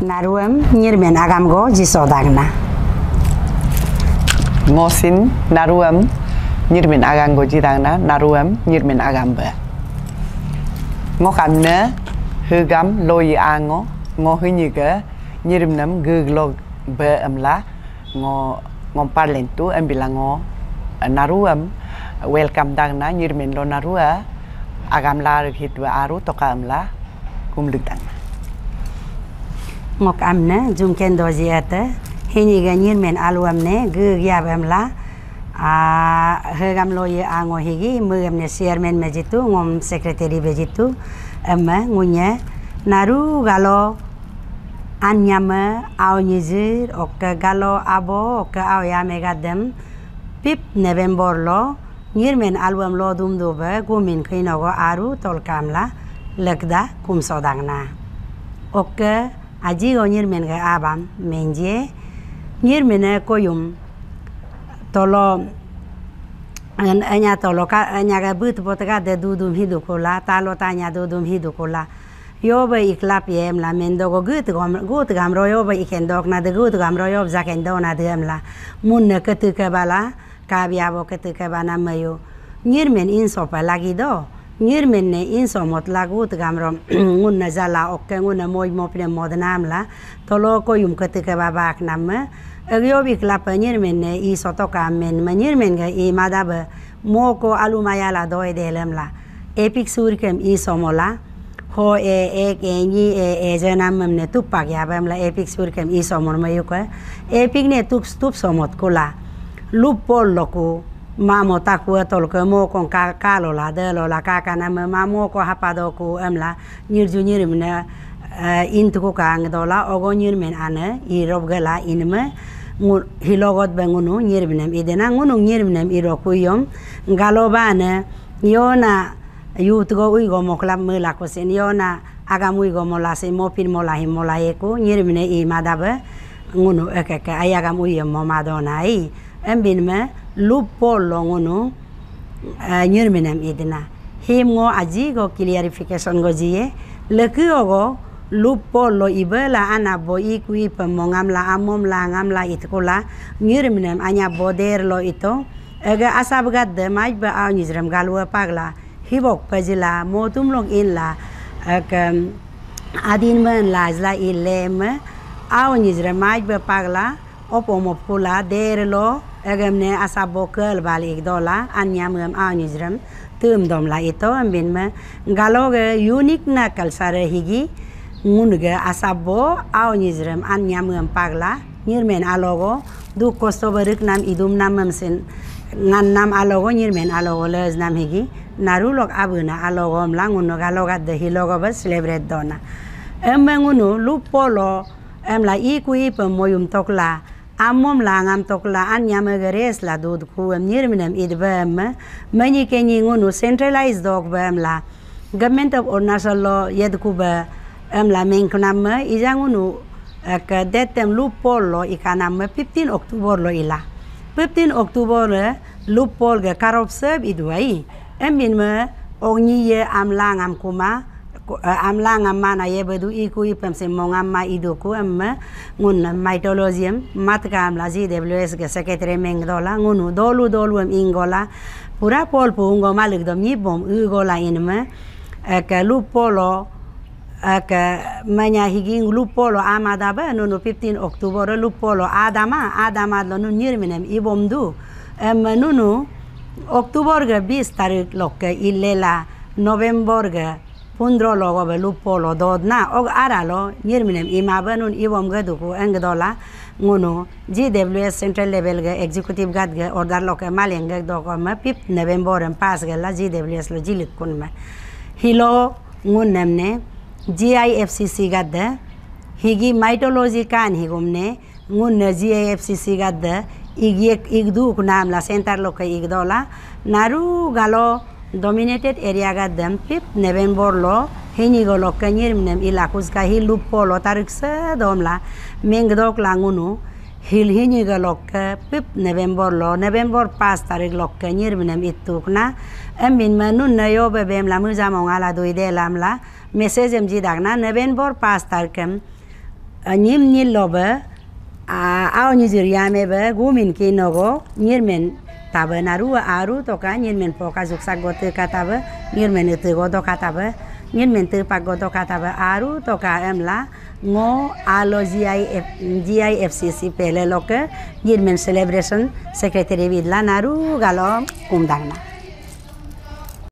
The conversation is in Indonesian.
Naruem nirmen agamgo jisodagna. Mosin naruem nirmen agamgo jidagna naruem be. be. Ngokamne hugam loyi ango nyige nirmnem guglo be emla ngo ngomparlentu embilango eh, naruem welcome dagna nyirmin lo narua agam lar hitwa aru toka emla kumluk ngọc âm nè dùng ken đồ gì hết hình như cái nhiên mình alu âm nè gư gia em lá à hơi gam lo gì anh ngồi higi mưa em nè chairman mấy jitu ngom secretary mấy jitu em mà ngồi nhé naru galo anh nhà mà ao gì ok galo abo ok ao ya megadem pip november lo nirmen album lo về do mình khi nào có aru tol kamla lakda kum na ok ajigo nyirmen ga aban menje nyirmen e koyum tolo anya tolo ka anya ga but potga de dudum hidu kola lo ta anya dudum hidu kola yo ba ikla pm la mendo go gut gam gut gam ro yo ba iken dok na de gut gam ro yo za ken do na de am la mun na ka tu ka bala ka bia bo ka tu ka bana mayo nyirmen in so pa lagi do nyir men ne in so mot la gut gam rom ngun na jala ok ngun na moy mop ne mod nam la to lo ko yum ka te ka ba bak nam ma agyo bi kla pa nyir men ne i so to ka men ma nyir men ga i ma da ba mo ko alu ma ya la do e de lem la epic sur kem i so mo la ho e ek e ni e e je nam mem ne tu pa gya ba la epic sur kem i so mo ma yu ka epic ne tu stup so mot ko la lup pol lo ko mamo takua tol ke mo ko ka ka lo la de lo la ka ka na mamo ko hapa do ku am la nir ju nir mna in ko ka ang do la men ane i rob ga la in me ngur hilogot ba ngunu nir i de na ngunu nir mnem i ro ku yom ngalo ba ne yona yu tu go ui go mo klap me la ko sen yona aga mu go mo la se mo pin mo la hi mo la e i ma da ngunu e ka ka ayaga mu mo ma do na i em bin me loophole ngono nyur menam idina him ngo aji go clarification go jie leku go loophole lo ibela ana bo ikui pemongam la amom la ngam la itkula nyur menam anya boder lo ito aga asab gad de maj ba a nyizram galwa pagla hibok pajila motum long in la ak adin men lazla ilem a nyizram maj ba pagla opo mo pula dere lo egem ne asabo kel bal dola anyam gem a nizrem tum dom la ito ambin me galo ge unique na kalsare higi ngun ge asabo a nizrem anyam gem pagla nyirmen alogo du kosto berik nam idum nam sen, ngan nam alogo nyirmen alogo lez nam higi narulok abuna alogo mlanguno galogat de hilogo bes celebrate dona emmengunu lupolo emla la iku ipe moyum tokla Amom la ngam tokla an nyama e geres la dud ku em nyir minem id bem me menyi ke centralized dog bem la government of or national law yed ku be em la ke detem lu pol lo ikanam me 15 oktober lo ila 15 oktober e, le lu pol ge karop sep id wai em min me ong kuma Eh, amla ngamma mana ye bedu iku ipem se mo ngamma idoku amma ngun mitolosium mat kam la zi debles ke e meng dola ngunu dolu dolu em ingola pura pol pu ngo malik dom ni bom ugola inma e ke lu polo e ke manya higing lu polo amada ba nunu no 15 oktober lu polo adama adama lo nu nirminem ibom du em nunu oktober ge 20 tarik lok ilela november kundrolo gobe lupolo dodna og aralo nirminem imabanun iwom gaduku engdola ngono GWS central level गे executive गद गे और दार लोके मालियन गे दो को में पिप नवंबर GWS लो जिलिक कुन में हिलो ngो नेमने GIFCC गद हिगी माइटोलॉजी कान ही गुमने ngो ने GIFCC गद इगिए इगदुक नामला सेंटर लोके इगदोला नारू गालो dominated area ga dem pip neben borlo hini golo lokka nyirmnem ilakus kuzka hi lupo lo tarik se domla meng dok langunu hil hini golo lokka pip november lo november pas tarik lok nyirmnem itukna amin manun na yo be bem lamu jamong ala doi de lamla message em ji november pas tarikem nyim nyil lobe a aw nyijir ya gumin kinogo nyirmen tabe naru aru toka nyen men po poka zuksa gote katabă nyen men te godo katabă nyen men te pa godo katabă aru toka la ngo alo GIF GIFCC pele loke nyen men celebration secretary vidla naru galo kumdangna